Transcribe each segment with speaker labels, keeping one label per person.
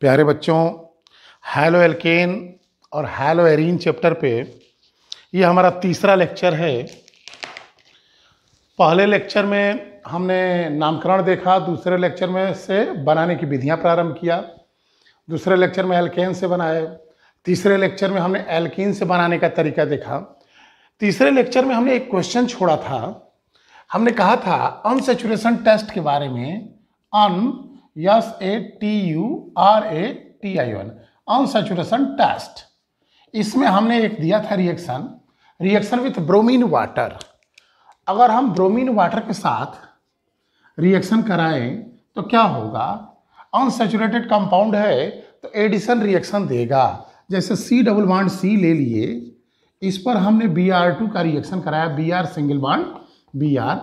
Speaker 1: प्यारे बच्चों halo alkane और हेलो एरीन चैप्टर पे ये हमारा तीसरा लेक्चर है पहले लेक्चर में हमने नामकरण देखा दूसरे लेक्चर में से बनाने की विधियां प्रारंभ किया दूसरे लेक्चर में एल्केन से बनाए तीसरे लेक्चर में हमने एल्किन से बनाने का तरीका देखा तीसरे लेक्चर में हमने एक क्वेश्चन छोड़ा था हमने कहा था अनसेचुरेशन टेस्ट के बारे में अन YSATURATI1 अनसेचुरेशन टेस्ट इसमें हमने एक दिया था reaction reaction with bromine water अगर हम ब्रोमीन वाटर के साथ रिएक्शन कराएं तो क्या होगा अनसेचुरेटेड कंपाउंड है तो एडिशन रिएक्शन देगा जैसे सी डबल बॉन्ड सी ले लिए इस पर हमने बी आर टू का रिएक्शन कराया B R single bond B R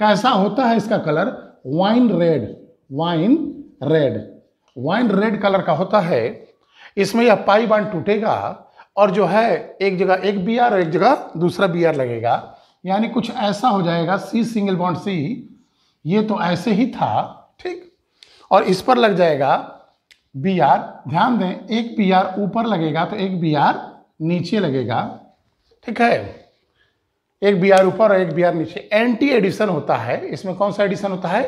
Speaker 1: कैसा होता है इसका colour wine red wine red wine red colour का होता है इसमें यह पाई बांध टूटेगा और जो है एक जगह एक बी आर और एक जगह दूसरा बी आर लगेगा यानी कुछ ऐसा हो जाएगा सी सिंगल बॉन्ड सी ये तो ऐसे ही था ठीक और इस पर लग जाएगा बी आर ध्यान दें एक बी आर ऊपर लगेगा तो एक बी आर नीचे लगेगा ठीक है एक बी आर ऊपर और एक बी आर नीचे एंटी एडिशन होता है इसमें कौन सा एडिशन होता है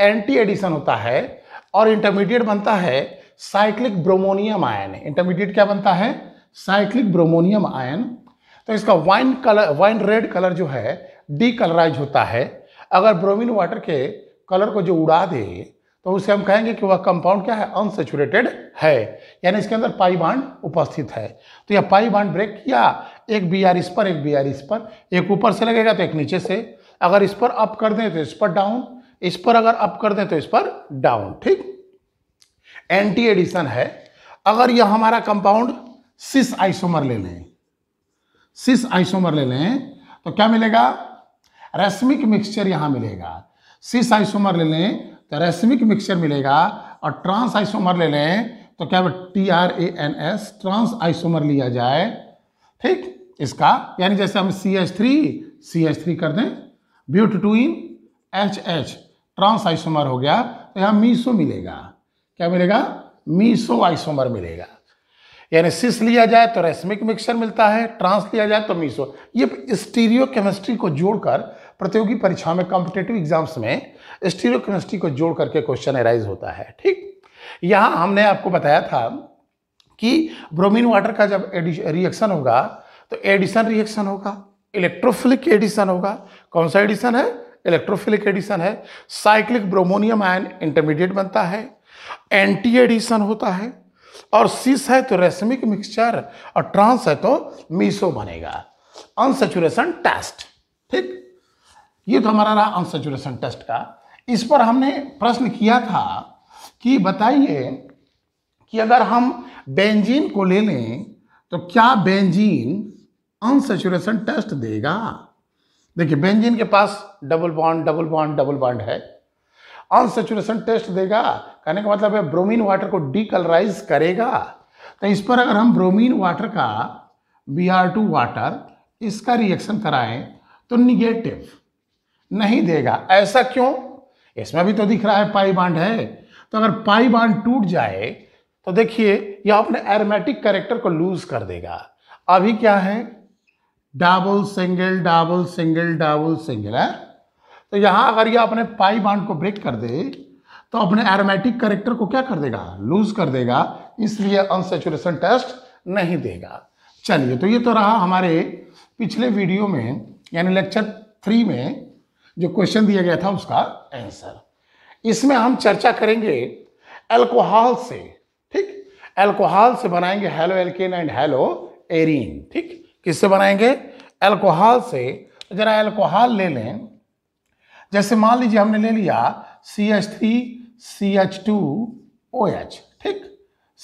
Speaker 1: एंटी एडिशन होता है और इंटरमीडिएट बनता है साइक्लिक ब्रोमोनियम आयन इंटरमीडिएट क्या बनता है साइक्लिक ब्रोमोनियम आयन तो इसका wine colour wine red colour जो है डीकलराइज होता है अगर ब्रोमीन वाटर के कलर को जो उड़ा दे तो उसे हम कहेंगे कि वह कंपाउंड क्या है अनसेचुरेटेड है यानी इसके अंदर पाई बांड उपस्थित है तो यह पाई बांड ब्रेक किया एक बी आर इस पर एक बी आर इस पर एक ऊपर से लगेगा तो एक नीचे से अगर इस पर अप कर दें तो इस पर डाउन इस पर अगर अप कर दें तो इस पर डाउन ठीक एंटी एडिशन है अगर यह हमारा कंपाउंड सिस आइसोमर ले लें सिस आइसोमर ले लें तो क्या मिलेगा रेस्मिक मिक्सचर यहां मिलेगा सिस आइसोमर ले लें तो रेस्मिक मिक्सचर मिलेगा और ट्रांस आइसोमर ले लें तो क्या T R A N S trans isomer लिया जाए ठीक इसका यानी जैसे हम C H three C H three कर दें but two ene H H trans isomer हो गया तो यहाँ मीसो मिलेगा क्या मिलेगा मीसो आइसोमर मिलेगा यानी सिस लिया जाए तो रेस्मिक मिक्सचर मिलता है ट्रांस लिया जाए तो मीसो ये स्टीरियो केमिस्ट्री को जोड़कर प्रतियोगी परीक्षा में कॉम्पिटेटिव एग्जाम्स में स्टीरियो केमिस्ट्री को जोड़ करके क्वेश्चन एराइज होता है ठीक यहाँ हमने आपको बताया था कि ब्रोमीन वाटर का जब रिएक्शन होगा तो एडिशन रिएक्शन होगा इलेक्ट्रोफिलिक एडिशन होगा कौन सा एडिशन है इलेक्ट्रोफिलिक एडिशन है साइक्लिक ब्रोमोनियम आयन इंटरमीडिएट बनता है एंटी एडिशन होता है और सीस है तो रेशमिक मिक्सचर और ट्रांस है तो मीसो बनेगा अनसेचुरेशन टेस्ट ठीक ये तो हमारा रहा अनसेचुरेशन टेस्ट का इस पर हमने प्रश्न किया था कि बताइए कि अगर हम बेंजीन को ले लें तो क्या बेंजीन अनसेचुरेशन टेस्ट देगा देखिए बेंजीन के पास double bond double bond double bond है अनसेचुरेशन टेस्ट देगा कहने का मतलब है ब्रोमीन वाटर को डीकलराइज करेगा तो इस पर अगर हम ब्रोमीन वाटर का बी आर टू वाटर इसका रिएक्शन कराएं तो निगेटिव नहीं देगा ऐसा क्यों इसमें भी तो दिख रहा है पाई बांड है तो अगर पाई बांड टूट जाए तो देखिए यह अपने एरोमेटिक करेक्टर को लूज कर देगा अभी क्या है double single double single double single है तो यहाँ अगर ये अपने पाई बांड को ब्रेक कर दे तो अपने एरोमेटिक करेक्टर को क्या कर देगा लूज कर देगा इसलिए अनसेचुरेशन टेस्ट नहीं देगा चलिए तो ये तो रहा हमारे पिछले वीडियो में यानी लेक्चर थ्री में जो क्वेश्चन दिया गया था उसका आंसर इसमें हम चर्चा करेंगे एल्कोहल से ठीक एल्कोहल से बनाएंगे halo alkane and halo arene ठीक किससे बनाएंगे एल्कोहल से जरा एल्कोहल ले लें जैसे मान लीजिए हमने ले लिया C H three C H two O H ठीक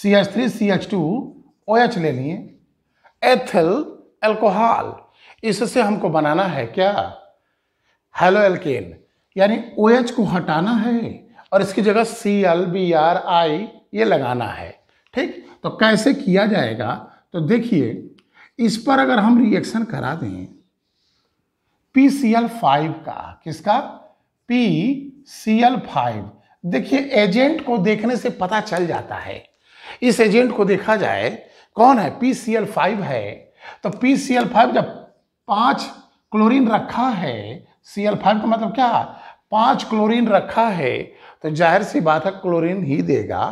Speaker 1: C H three C H two O H ले लिए एथिल एल्कोहल इससे हमको बनाना है क्या हेलो एल्केन यानी ओ एच को हटाना है और इसकी जगह C L B R I ये लगाना है ठीक तो कैसे किया जाएगा तो देखिए इस पर अगर हम रिएक्शन करा दें पी सी एल फाइव का किसका पी सी एल फाइव देखिए एजेंट को देखने से पता चल जाता है इस एजेंट को देखा जाए कौन है पी सी एल फाइव है तो पी सी एल फाइव जब पांच क्लोरीन रखा है सी एल फाइव का मतलब क्या पांच क्लोरीन रखा है तो जाहिर सी बात है क्लोरीन ही देगा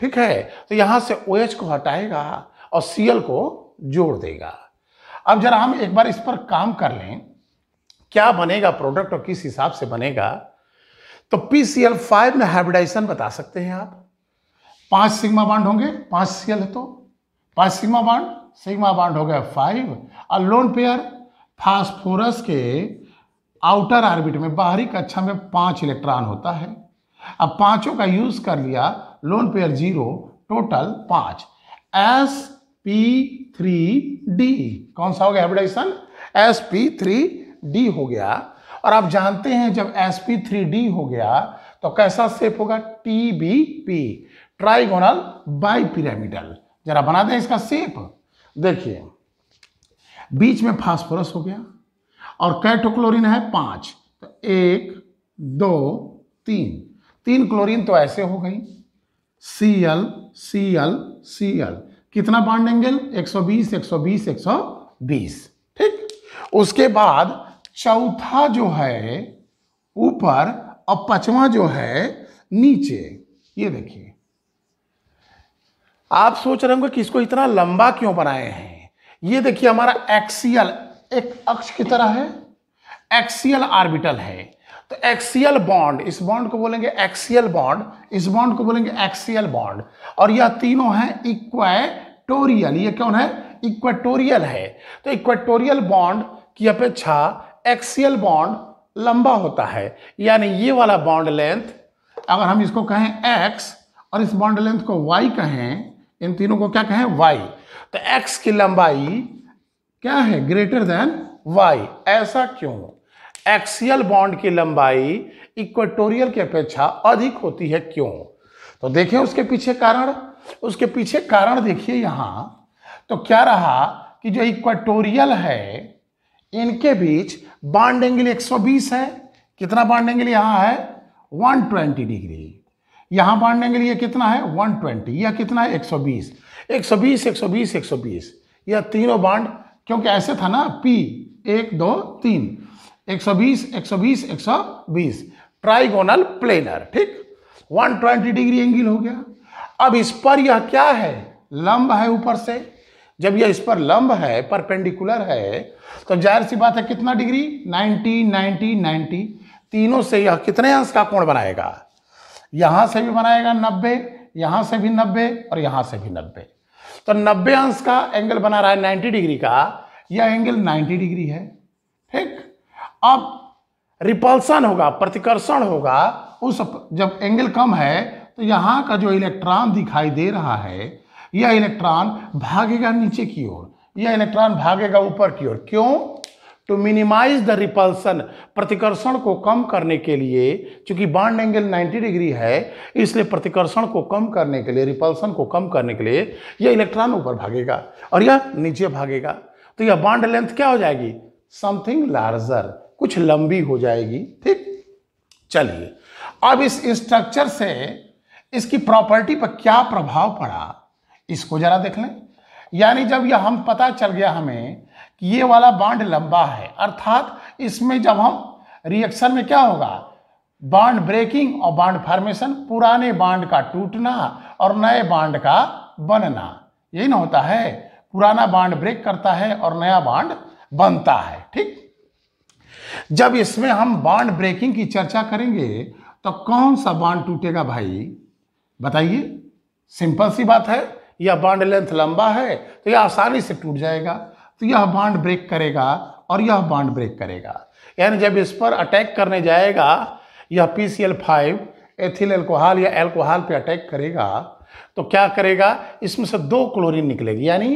Speaker 1: ठीक है तो यहां से ओ OH को हटाएगा और सी एल को जोड़ देगा अब जरा हम एक बार इस पर काम कर लें क्या बनेगा प्रोडक्ट और किस हिसाब से बनेगा तो पी सी एल फाइव में हाइब्रिडाइजेशन बता सकते हैं आप पांच सिग्मा बांड होंगे पांच सी एल तो पांच सिग्मा बांड सिग्मा बांड हो गया फाइव और लोन पेयर फास्फोरस के आउटर आर्बिट में बाहरी कक्षा में पांच इलेक्ट्रॉन होता है अब पांचों का यूज कर लिया लोन पेयर जीरो टोटल पांच एस पी थ्री डी कौन सा हो गया hybridisation S P three D हो गया और आप जानते हैं जब एस पी थ्री डी हो गया तो कैसा सेप होगा T B P trigonal bipyramidal जरा बना दें इसका सेप देखिए बीच में फास्फोरस हो गया और कैटो है पांच तो एक दो तीन तीन क्लोरीन तो ऐसे हो गई C L C L C L कितना बॉन्ड एंगल 120 120 120 ठीक उसके बाद चौथा जो है ऊपर और पांचवा जो है नीचे ये देखिए आप सोच रहे होंगे कि इसको इतना लंबा क्यों बनाए हैं ये देखिए हमारा एक्सियल एक अक्ष की तरह है एक्सियल आर्बिटल है तो एक्सियल बॉन्ड इस बॉन्ड को बोलेंगे एक्सियल बॉन्ड इस बॉन्ड को बोलेंगे एक्सियल बॉन्ड और यह तीनों हैं इक्वा इक्वेटोरियल ये कौन है इक्वेटोरियल है तो इक्वेटोरियल बॉन्ड की अपेक्षा एक्सियल बॉन्ड लंबा होता है यानी ये वाला बॉन्ड लेंथ अगर हम इसको कहें एक्स और इस बॉन्ड लेंथ को वाई कहें इन तीनों को क्या कहें वाई तो एक्स की लंबाई क्या है ग्रेटर देन वाई ऐसा क्यों एक्सियल बॉन्ड की लंबाई इक्वेटोरियल की अपेक्षा अधिक होती है क्यों तो देखें उसके पीछे कारण उसके पीछे कारण देखिए यहां तो क्या रहा कि जो इक्वाटोरियल है इनके बीच बाड एंगल 120 है कितना बाड एंगल यहां है 120 डिग्री यहां बाड एंगल ये कितना है 120 या कितना है 120 120 120 120 या तीनों बाड क्योंकि ऐसे था ना पी एक दो तीन 120 120 120 ट्राइगोनल प्लेनर ठीक 120 डिग्री एंगल हो गया अब इस पर यह क्या है लंब है ऊपर से जब यह इस पर लंब है परपेंडिकुलर है तो जाहिर सी बात है कितना डिग्री 90 90 90 तीनों से यह कितने अंश का कोण बनाएगा यहां से भी बनाएगा 90 यहां से भी 90 और यहां से भी 90 तो 90 अंश का एंगल बना रहा है 90 डिग्री का यह एंगल 90 डिग्री है ठीक अब रिपल्सन होगा प्रतिकर्षण होगा उस जब एंगल कम है तो यहाँ का जो इलेक्ट्रॉन दिखाई दे रहा है यह इलेक्ट्रॉन भागेगा नीचे की ओर यह इलेक्ट्रॉन भागेगा ऊपर की ओर क्यों टू मिनिमाइज द रिपल्सन प्रतिकर्षण को कम करने के लिए चूंकि बॉन्ड एंगल 90 डिग्री है इसलिए प्रतिकर्षण को कम करने के लिए रिपल्सन को कम करने के लिए यह इलेक्ट्रॉन ऊपर भागेगा और यह नीचे भागेगा तो यह बॉन्ड लेंथ क्या हो जाएगी समथिंग लार्जर कुछ लंबी हो जाएगी ठीक चलिए अब इस स्ट्रक्चर से इसकी प्रॉपर्टी पर क्या प्रभाव पड़ा इसको जरा देख लें यानी जब यह हम पता चल गया हमें कि ये वाला बांड लंबा है अर्थात इसमें जब हम रिएक्शन में क्या होगा बांड ब्रेकिंग और बांड फॉर्मेशन पुराने बांड का टूटना और नए बांड का बनना यही ना होता है पुराना बांड ब्रेक करता है और नया बांड बनता है ठीक जब इसमें हम बांड ब्रेकिंग की चर्चा करेंगे तो कौन सा बांड टूटेगा भाई बताइए सिंपल सी बात है यह बाड लेंथ लंबा है तो यह आसानी से टूट जाएगा तो यह बाड ब्रेक करेगा और यह बाड ब्रेक करेगा यानी जब इस पर अटैक करने जाएगा यह P C L five ethyl alcohol या एल्कोहल पे अटैक करेगा तो क्या करेगा इसमें से दो क्लोरीन निकलेगी यानी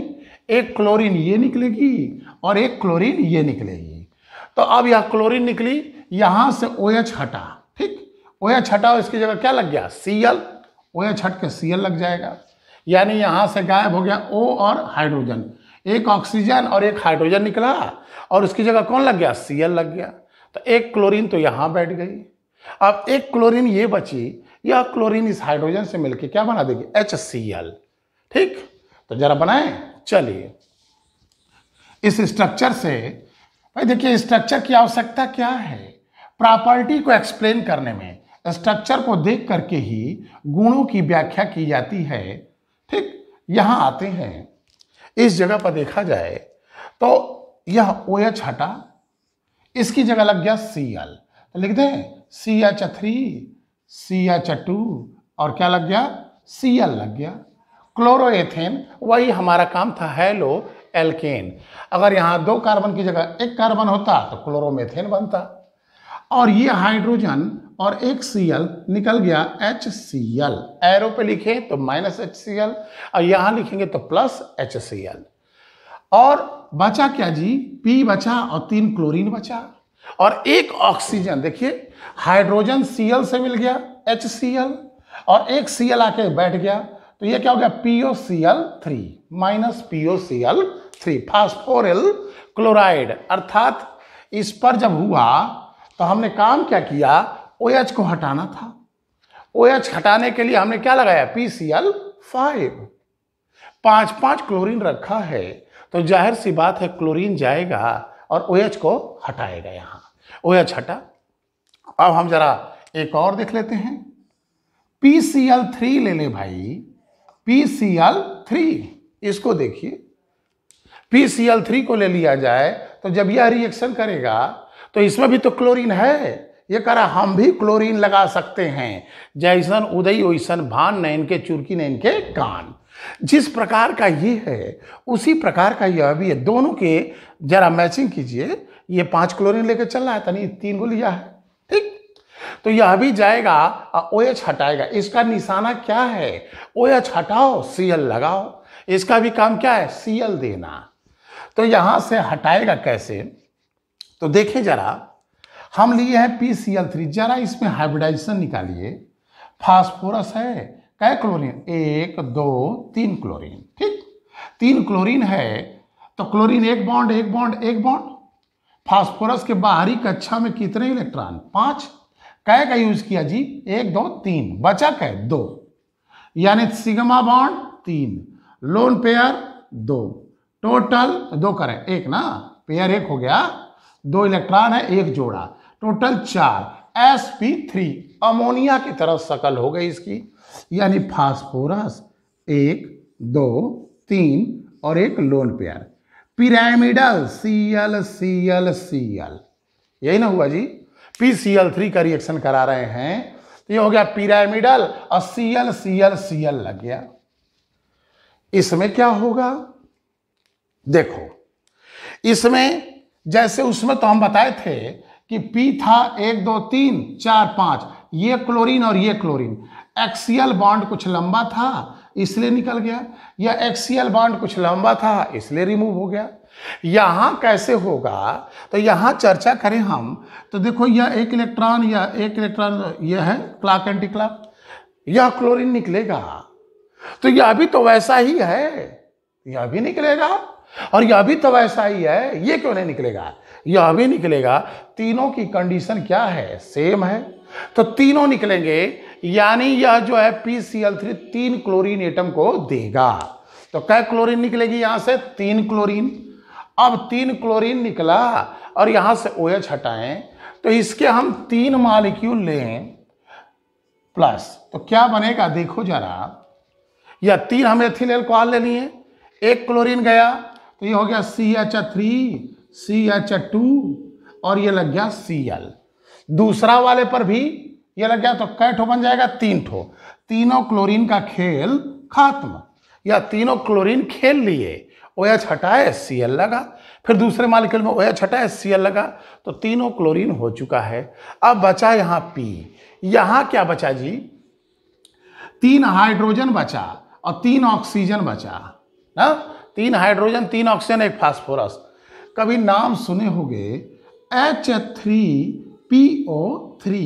Speaker 1: एक क्लोरीन ये निकलेगी और एक क्लोरीन ये निकलेगी तो अब यह क्लोरीन निकली यहाँ से ओ एच हटा ठीक ओ एच हटा और इसकी जगह क्या लग गया सी एल ओ एच हट के सी लग जाएगा यानी यहाँ से गायब हो गया ओ और हाइड्रोजन एक ऑक्सीजन और एक हाइड्रोजन निकला और उसकी जगह कौन लग गया सी लग गया तो एक क्लोरीन तो यहाँ बैठ गई अब एक क्लोरीन ये बची यह क्लोरीन इस हाइड्रोजन से मिलके क्या बना देगी एच सी एल ठीक तो जरा बनाए चलिए इस स्ट्रक्चर से भाई देखिए स्ट्रक्चर की आवश्यकता क्या है प्रॉपर्टी को एक्सप्लेन करने में स्ट्रक्चर को देख करके ही गुणों की व्याख्या की जाती है ठीक यहाँ आते हैं इस जगह पर देखा जाए तो यह ओ एच हटा इसकी जगह लग गया सी एल तो लिख दें C H three C H two और क्या लग गया सी एल लग गया क्लोरोएथेन वही हमारा काम था हेलो एल्केन अगर यहाँ दो कार्बन की जगह एक कार्बन होता तो क्लोरोमेथेन बनता और ये हाइड्रोजन और एक सी एल निकल गया एच सी एल एरो पे लिखे तो माइनस एच सी एल और यहां लिखेंगे तो प्लस एच सी एल और बचा क्या जी पी बचा और तीन क्लोरीन बचा और एक ऑक्सीजन देखिए हाइड्रोजन सी एल से मिल गया एच सी एल और एक सी एल आके बैठ गया तो ये क्या हो गया PO C L three minus PO C L three phosphoryl chloride अर्थात इस पर जब हुआ तो हमने काम क्या किया ओ OH को हटाना था ओ OH हटाने के लिए हमने क्या लगाया पी सी एल फाइव पाँच पाँच क्लोरीन रखा है तो जाहिर सी बात है क्लोरीन जाएगा और ओ OH को हटाएगा यहाँ ओ OH हटा अब हम जरा एक और देख लेते हैं पी सी एल थ्री ले लें भाई पी सी एल थ्री इसको देखिए पी सी एल थ्री को ले लिया जाए तो जब यह रिएक्शन करेगा तो इसमें भी तो क्लोरीन है ये कह रहा हम भी क्लोरीन लगा सकते हैं जैसन उदय वैसन भान न इनके चुरकी न इनके कान जिस प्रकार का ये है उसी प्रकार का यह अभी है दोनों के जरा मैचिंग कीजिए ये पांच क्लोरीन लेकर चल रहा है तनी तीन को लिया है ठीक तो यह अभी जाएगा ओ एच हटाएगा इसका निशाना क्या है ओ एच हटाओ सी एल लगाओ इसका भी काम क्या है सी एल देना तो यहां से हटाएगा कैसे तो देखे जरा हम लिए हैं पी सी एल थ्री जरा इसमें हाइब्रिडाइजेशन निकालिए फास्फोरस है क्या क्लोरीन एक दो तीन क्लोरीन ठीक तीन क्लोरीन है तो क्लोरीन एक बॉन्ड एक बॉन्ड एक बॉन्ड फास्फोरस के बाहरी कक्षा में कितने इलेक्ट्रॉन पांच कै का यूज किया जी एक दो तीन बचा कै दो यानी सिगमा बॉन्ड तीन लोन पेयर दो टोटल दो करें एक ना पेयर एक हो गया दो इलेक्ट्रॉन है एक जोड़ा टोटल चार एस पी थ्री अमोनिया की तरह शकल हो गई इसकी यानी फास्फोरस एक दो तीन और एक lone pair pyramidal C L C L C L यही ना हुआ जी पी सी एल थ्री का रिएक्शन करा रहे हैं तो ये हो गया पिरामिडल और C L C L C L लग गया इसमें क्या होगा देखो इसमें जैसे उसमें तो हम बताए थे कि पी था एक दो तीन चार पांच ये क्लोरीन और ये क्लोरीन एक्सियल बॉन्ड कुछ लंबा था इसलिए निकल गया या एक्सियल बॉन्ड कुछ लंबा था इसलिए रिमूव हो गया यहां कैसे होगा तो यहां चर्चा करें हम तो देखो यह एक इलेक्ट्रॉन या एक इलेक्ट्रॉन यह है क्लाक एंटी क्लाक यह क्लोरीन निकलेगा तो यह अभी तो वैसा ही है यह भी निकलेगा और यह भी तो वैसा ही है ये क्यों नहीं निकलेगा यह भी निकलेगा तीनों की कंडीशन क्या है सेम है तो तीनों निकलेंगे यानी यह जो है PCl3 तीन क्लोरीन एटम को देगा तो क्या क्लोरीन निकलेगी यहां से तीन क्लोरीन अब तीन क्लोरीन निकला और यहां से ओ OH हटाएं तो इसके हम तीन मालिक्यूल लें प्लस तो क्या बनेगा देखो जरा या तीन हम एथिल एल्कोहल ले लिए एक क्लोरीन गया तो ये हो गया C H three C H two और ये लग गया सी एल दूसरा वाले पर भी ये लग गया तो कै ठो बन जाएगा तीन ठो तीनों क्लोरीन का खेल खात्म या तीनों क्लोरीन खेल लिए ओ एच हटाए सी एल लगा फिर दूसरे मालिक्यूल में ओ एच हटाए सी एल लगा तो तीनों क्लोरीन हो चुका है अब बचा यहाँ पी यहाँ क्या बचा जी तीन हाइड्रोजन बचा और तीन ऑक्सीजन बचा ना हाँ? तीन हाइड्रोजन तीन ऑक्सीजन एक फास्फोरस कभी नाम सुने होंगे H three P O three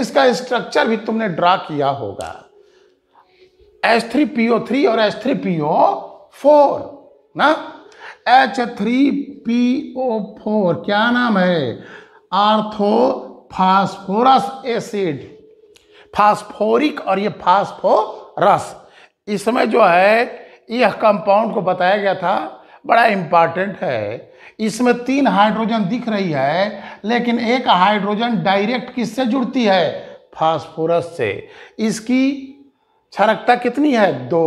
Speaker 1: इसका स्ट्रक्चर भी तुमने ड्रा किया होगा H three P O three और H three P O four ना H three P O four क्या नाम है आर्थो फास्फोरस एसिड फास्फोरिक और ये फास्फोरस इसमें जो है यह कंपाउंड को बताया गया था बड़ा इम्पॉर्टेंट है इसमें तीन हाइड्रोजन दिख रही है लेकिन एक हाइड्रोजन डायरेक्ट किससे जुड़ती है फास्फोरस से इसकी क्षरकता कितनी है दो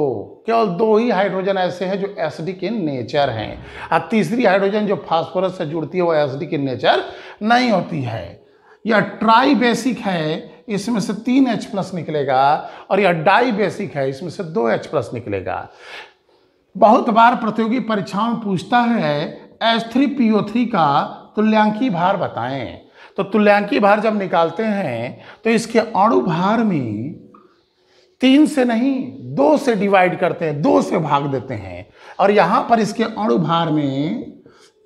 Speaker 1: केवल दो ही हाइड्रोजन ऐसे हैं जो एसडी के नेचर हैं और तीसरी हाइड्रोजन जो फास्फोरस से जुड़ती है वो एसडी के नेचर नहीं होती है यह ट्राई बेसिक है इसमें से तीन एच प्लस निकलेगा और यह डाई बेसिक है इसमें से दो एच प्लस निकलेगा बहुत बार प्रतियोगी परीक्षाओं पूछता है S three P O three का तुल्यांकी भार बताएं तो तुल्यांकी भार जब निकालते हैं तो इसके अणु भार में तीन से नहीं दो से डिवाइड करते हैं दो से भाग देते हैं और यहाँ पर इसके अणु भार में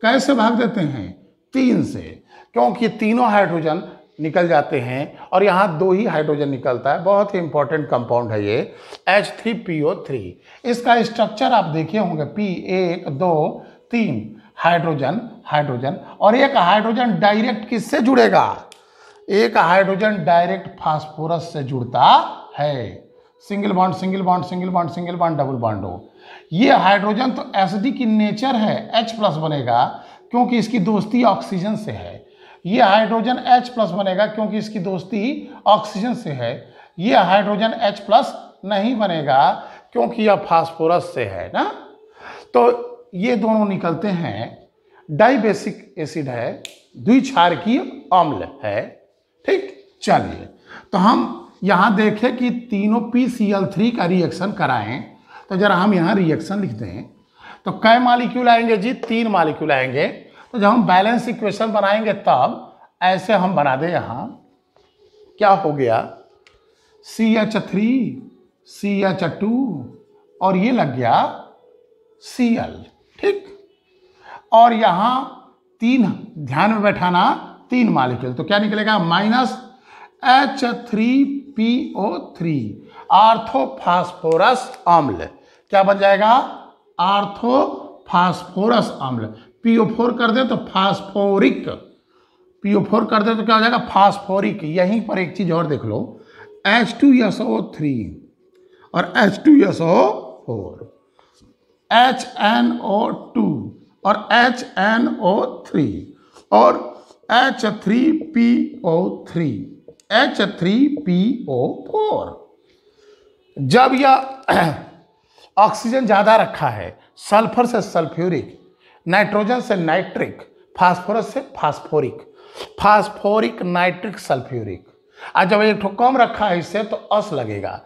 Speaker 1: कैसे भाग देते हैं तीन से क्योंकि तीनों हाइड्रोजन निकल जाते हैं और यहाँ दो ही हाइड्रोजन निकलता है बहुत ही इंपॉर्टेंट कंपाउंड है ये H three P O three इसका स्ट्रक्चर आप देखे होंगे पी एक दो तीन हाइड्रोजन हाइड्रोजन और एक हाइड्रोजन डायरेक्ट किससे जुड़ेगा एक हाइड्रोजन डायरेक्ट फास्फोरस से जुड़ता है single bond single bond single bond single bond double bond हो ये हाइड्रोजन तो एसिडिक की नेचर है एच प्लस बनेगा क्योंकि इसकी दोस्ती ऑक्सीजन से है ये हाइड्रोजन H प्लस बनेगा क्योंकि इसकी दोस्ती ऑक्सीजन से है ये हाइड्रोजन H प्लस नहीं बनेगा क्योंकि यह फास्फोरस से है ना तो ये दोनों निकलते हैं डाइबेसिक एसिड है की अम्ल है ठीक चलिए तो हम यहाँ देखें कि तीनों पी सी एल थ्री का रिएक्शन कराएं तो जरा हम यहाँ रिएक्शन लिख दें तो कै मालिक्यूल आएंगे जी तीन मालिक्यूल आएंगे तो जब हम बैलेंस इक्वेशन बनाएंगे तब ऐसे हम बना दें यहाँ क्या हो गया C H three C H two और ये लग गया सी एल ठीक और यहाँ तीन ध्यान में बैठाना तीन मालिक्यूल तो क्या निकलेगा minus H three P O three orthophosphorous अम्ल क्या बन जाएगा आर्थोफास्फोरस अम्ल पीओ फोर कर दें तो फास्फोरिक पीओ फोर कर दें तो क्या हो जाएगा फास्फोरिक यहीं पर एक चीज़ और देख लो H two S O three और H two S O four H N O two और एच एन ओ थ्री और H three P O three H three P O four जब यह ऑक्सीजन ज़्यादा रखा है सल्फर से सल्फ्यूरिक नाइट्रोजन से नाइट्रिक फास्फोरस से फास्फोरिक फास्फोरिक नाइट्रिक सल्फ्यूरिक आज जब एक कम रखा है इससे तो अस लगेगा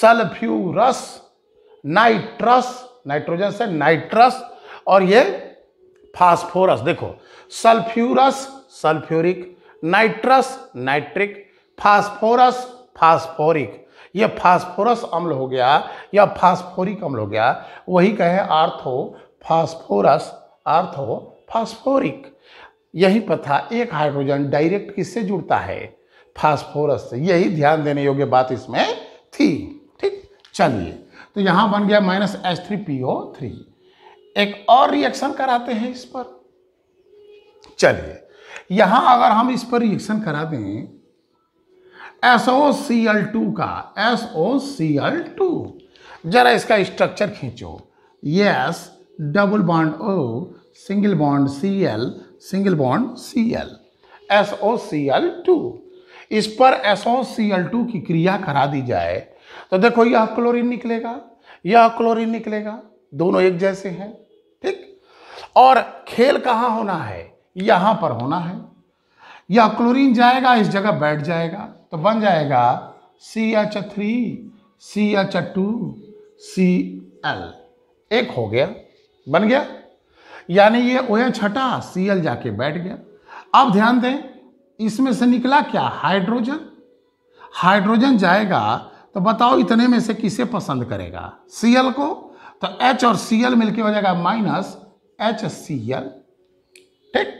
Speaker 1: सल्फ्यूरस नाइट्रस नाइट्रोजन से नाइट्रस और ये फास्फोरस देखो sulphurous sulphuric nitrous nitric phosphorous phosphoric ये फास्फोरस अम्ल हो गया या फास्फोरिक अम्ल हो गया वही कहे आर्थो फास्फोरस अर्थ हो फास्फोरिक यही पथा एक हाइड्रोजन डायरेक्ट किससे जुड़ता है फास्फोरस से यही ध्यान देने योग्य बात इसमें थी ठीक चलिए तो यहाँ बन गया minus H three P O three एक और रिएक्शन कराते हैं इस पर चलिए यहाँ अगर हम इस पर रिएक्शन करा दें सी एल टू का सी एल टू जरा इसका स्ट्रक्चर खींचो yes yes, double bond O, single bond Cl, single bond Cl, SOCl2 इस पर SOCl2 की क्रिया करा दी जाए तो देखो यह क्लोरीन निकलेगा यह क्लोरीन निकलेगा दोनों एक जैसे हैं ठीक और खेल कहाँ होना है यहाँ पर होना है यह क्लोरीन जाएगा इस जगह बैठ जाएगा तो बन जाएगा C H three C H two C L एक हो गया बन गया यानी ये ओएच छठा सी एल जाके बैठ गया अब ध्यान दें इसमें से निकला क्या हाइड्रोजन हाइड्रोजन जाएगा तो बताओ इतने में से किसे पसंद करेगा सी एल को तो एच और सी एल मिलकर हो जाएगा माइनस एच सी एल ठीक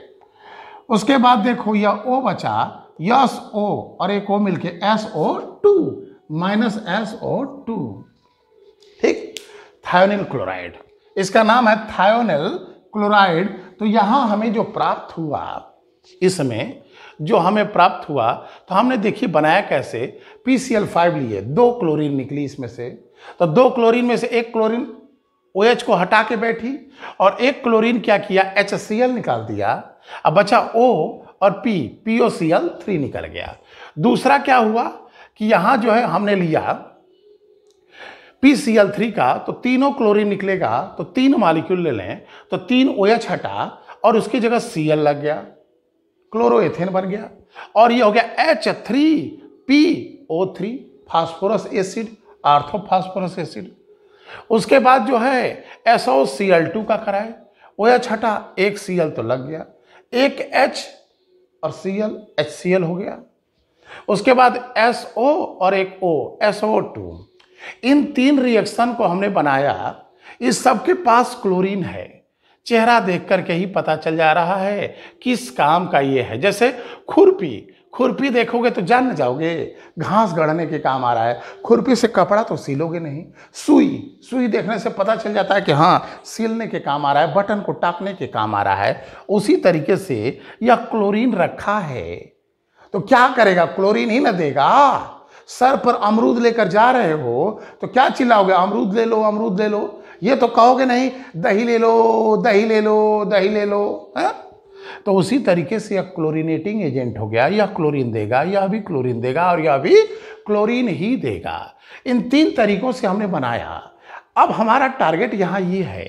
Speaker 1: उसके बाद देखो यह ओ बचा यस ओ और एक ओ मिलके S O two minus S O two ठीक थायोनिल क्लोराइड इसका नाम है थायोनल क्लोराइड तो यहाँ हमें जो प्राप्त हुआ इसमें जो हमें प्राप्त हुआ तो हमने देखिए बनाया कैसे पी सी एल फाइव लिए दो क्लोरीन निकली इसमें से तो दो क्लोरीन में से एक क्लोरीन ओ OH को हटा के बैठी और एक क्लोरीन क्या किया एच सी एल निकाल दिया अब बचा ओ और P P O C L three निकल गया दूसरा क्या हुआ कि यहाँ जो है हमने लिया PCl3 का तो तीनों क्लोरीन निकलेगा तो तीन मालिक्यूल ले लें तो तीन OH हटा और उसकी जगह Cl लग गया क्लोरोएथेन बन गया और ये हो गया H three P O three phosphorous acid orthophosphorous acid उसके बाद जो है S O C L two का कराए ओ एच हटा एक सी एल तो लग गया एक एच और C L H C L हो गया उसके बाद एस ओ और एक ओ एस ओ टू इन तीन रिएक्शन को हमने बनाया इस सबके पास क्लोरीन है चेहरा देख करके ही पता चल जा रहा है किस काम का ये है जैसे खुरपी खुरपी देखोगे तो जान न जाओगे घास गढ़ने के काम आ रहा है खुरपी से कपड़ा तो सिलोगे नहीं सुई सुई देखने से पता चल जाता है कि हाँ सिलने के काम आ रहा है बटन को टापने के काम आ रहा है उसी तरीके से यह क्लोरीन रखा है तो क्या करेगा क्लोरीन ही ना देगा सर पर अमरूद लेकर जा रहे हो तो क्या चिल्लाओगे अमरूद ले लो अमरूद ले लो ये तो कहोगे नहीं दही ले लो दही ले लो दही ले लो है तो उसी तरीके से यह क्लोरीनेटिंग एजेंट हो गया यह क्लोरीन देगा यह भी क्लोरीन देगा और यह भी क्लोरीन ही देगा इन तीन तरीकों से हमने बनाया अब हमारा टारगेट यहाँ ये है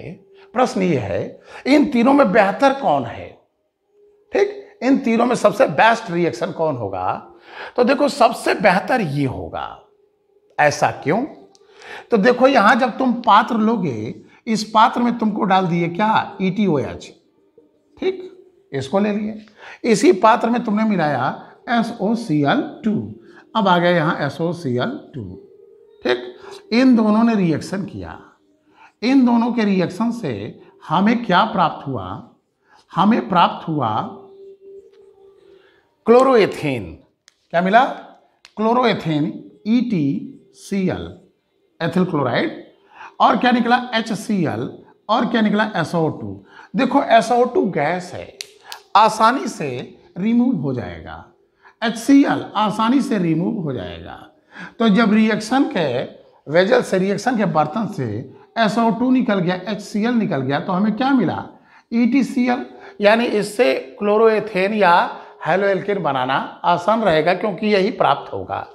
Speaker 1: प्रश्न ये है इन तीनों में बेहतर कौन है ठीक इन तीनों में सबसे बेस्ट रिएक्शन कौन होगा तो देखो सबसे बेहतर ये होगा ऐसा क्यों तो देखो यहां जब तुम पात्र लोगे इस पात्र में तुमको डाल दिए क्या ईटी ओ एच ठीक इसको ले लिए इसी पात्र में तुमने मिलाया S O C L two अब आ गया यहां S O C L two ठीक इन दोनों ने रिएक्शन किया इन दोनों के रिएक्शन से हमें क्या प्राप्त हुआ हमें प्राप्त हुआ क्लोरोएथेन क्या मिला chloroethane E T C L ethyl chloride और क्या निकला एच सी एल और क्या निकला एसओ टू देखो एसओ टू गैस है आसानी से रिमूव हो जाएगा एच सी एल आसानी से रिमूव हो जाएगा तो जब रिएक्शन के वेजल से रिएक्शन के बर्तन से एसओ टू निकल गया एच सी एल निकल गया तो हमें क्या मिला ई टी सी एल यानी इससे क्लोरोएथेन या हेलो एल्किन बनाना आसान रहेगा क्योंकि यही प्राप्त होगा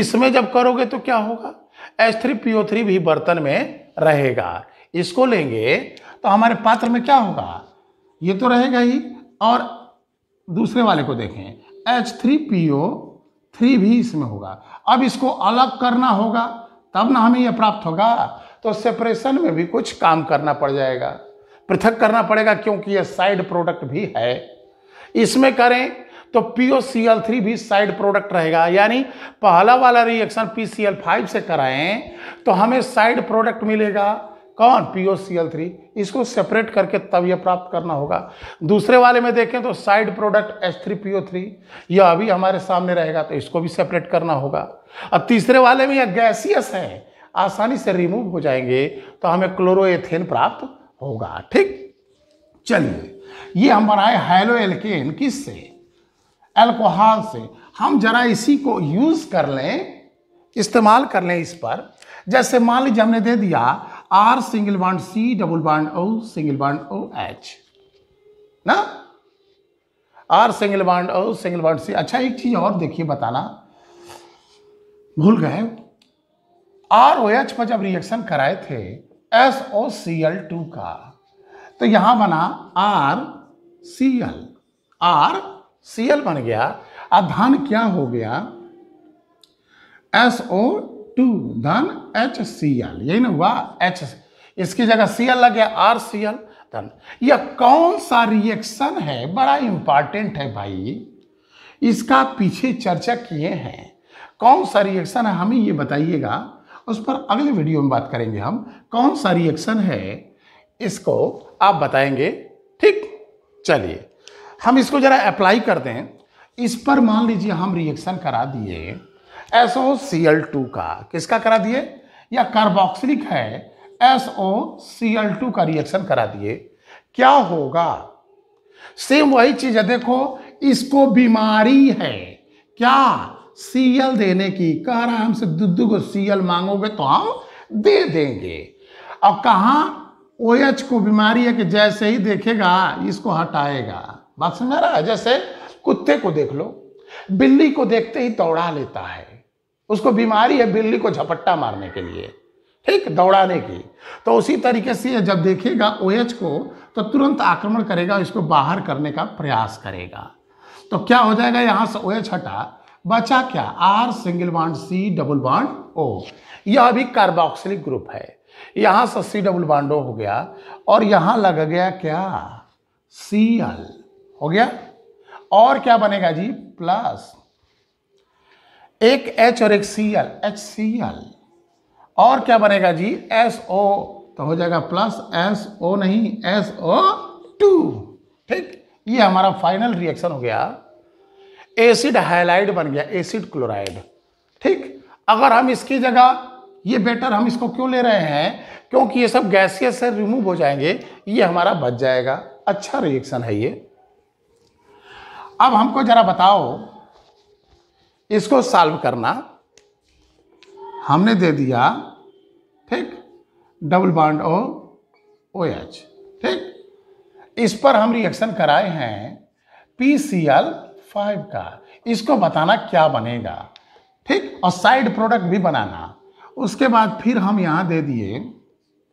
Speaker 1: इसमें जब करोगे तो क्या होगा H three P O three भी बर्तन में रहेगा इसको लेंगे तो हमारे पात्र में क्या होगा ये तो रहेगा ही और दूसरे वाले को देखें H three P O three भी इसमें होगा अब इसको अलग करना होगा तब ना हमें यह प्राप्त होगा तो सेपरेशन में भी कुछ काम करना पड़ जाएगा पृथक करना पड़ेगा क्योंकि यह साइड प्रोडक्ट भी है इसमें करें तो POCl3 भी साइड प्रोडक्ट रहेगा यानी पहला वाला रिएक्शन PCl5 से कराएं तो हमें साइड प्रोडक्ट मिलेगा कौन POCl3 इसको सेपरेट करके तब यह प्राप्त करना होगा दूसरे वाले में देखें तो साइड प्रोडक्ट H3PO3 यह अभी हमारे सामने रहेगा तो इसको भी सेपरेट करना होगा और तीसरे वाले में यह गैसियस है आसानी से रिमूव हो जाएंगे तो हमें क्लोरोएथेन प्राप्त होगा ठीक चलिए ये हम बनाए हेलो एल्केन से अल्कोहल से हम जरा इसी को यूज़ कर लें इस्तेमाल कर लें इस पर जैसे मान लीजिए हमने दे दिया R single bond C double bond O single bond O H ना R single bond O single bond C अच्छा एक चीज़ और देखिए बताना भूल गए आर ओ एच पर जब रिएक्शन कराए थे S O C L two का तो यहां बना R C L R CL बन गया अब धान क्या हो गया एस ओ टू धन एच सी एल यही ना हुआ एच इसकी जगह सी एल लग गया आर सी एल धन यह कौन सा रिएक्शन है बड़ा इंपॉर्टेंट है भाई इसका पीछे चर्चा किए हैं कौन सा रिएक्शन है हमें ये बताइएगा उस पर अगले वीडियो में बात करेंगे हम कौन सा रिएक्शन है इसको आप बताएंगे ठीक चलिए हम इसको ज़रा अप्लाई करते हैं इस पर मान लीजिए हम रिएक्शन करा दिए S O C L two का किसका करा दिए या कार्बोक्सिलिक है S O C L two का रिएक्शन करा दिए क्या होगा सेम वही चीज़ है देखो इसको बीमारी है क्या सी एल देने की कह रहा है हमसे दुद्धू को सी एल मांगोगे तो हम दे देंगे और कहा ओ एच को बीमारी है कि जैसे ही देखेगा इसको हटाएगा बात समझ रहा है जैसे कुत्ते को देख लो बिल्ली को देखते ही दौड़ा लेता है उसको बीमारी है बिल्ली को झपट्टा मारने के लिए ठीक दौड़ाने की तो उसी तरीके से जब देखेगा ओ OH को तो तुरंत आक्रमण करेगा इसको बाहर करने का प्रयास करेगा तो क्या हो जाएगा यहां से ओ OH हटा बचा क्या R single bond C double bond O यह अभी कार्बोक्सिलिक ग्रुप है यहां से सी डबल बॉन्ड ओ हो गया और यहां लग गया क्या सी एल हो गया और क्या बनेगा जी प्लस एक एच और एक C L H C L और क्या बनेगा जी एस ओ तो हो जाएगा प्लस एस ओ नहीं एस ओ टू ठीक ये हमारा फाइनल रिएक्शन हो गया एसिड हाइलाइड बन गया एसिड क्लोराइड ठीक अगर हम इसकी जगह ये बेटर हम इसको क्यों ले रहे हैं क्योंकि ये सब गैसियस से रिमूव हो जाएंगे ये हमारा बच जाएगा अच्छा रिएक्शन है ये अब हमको जरा बताओ इसको सॉल्व करना हमने दे दिया ठीक double bond O O H ठीक इस पर हम रिएक्शन कराए हैं पी सी एल फाइव का इसको बताना क्या बनेगा ठीक और साइड प्रोडक्ट भी बनाना उसके बाद फिर हम यहाँ दे दिए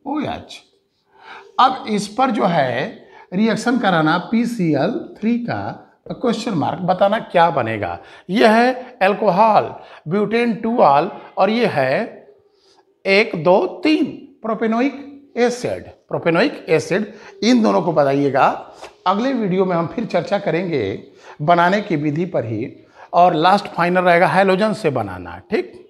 Speaker 1: ओ एच अब इस पर जो है रिएक्शन कराना पी सी एल थ्री का क्वेश्चन मार्क बताना क्या बनेगा यह है एल्कोहल ब्यूटेन टू आल और यह है एक दो तीन प्रोपेनोइक एसिड प्रोपेनोइक एसिड इन दोनों को बताइएगा अगले वीडियो में हम फिर चर्चा करेंगे बनाने की विधि पर ही और लास्ट फाइनल रहेगा हाइलोजन से बनाना ठीक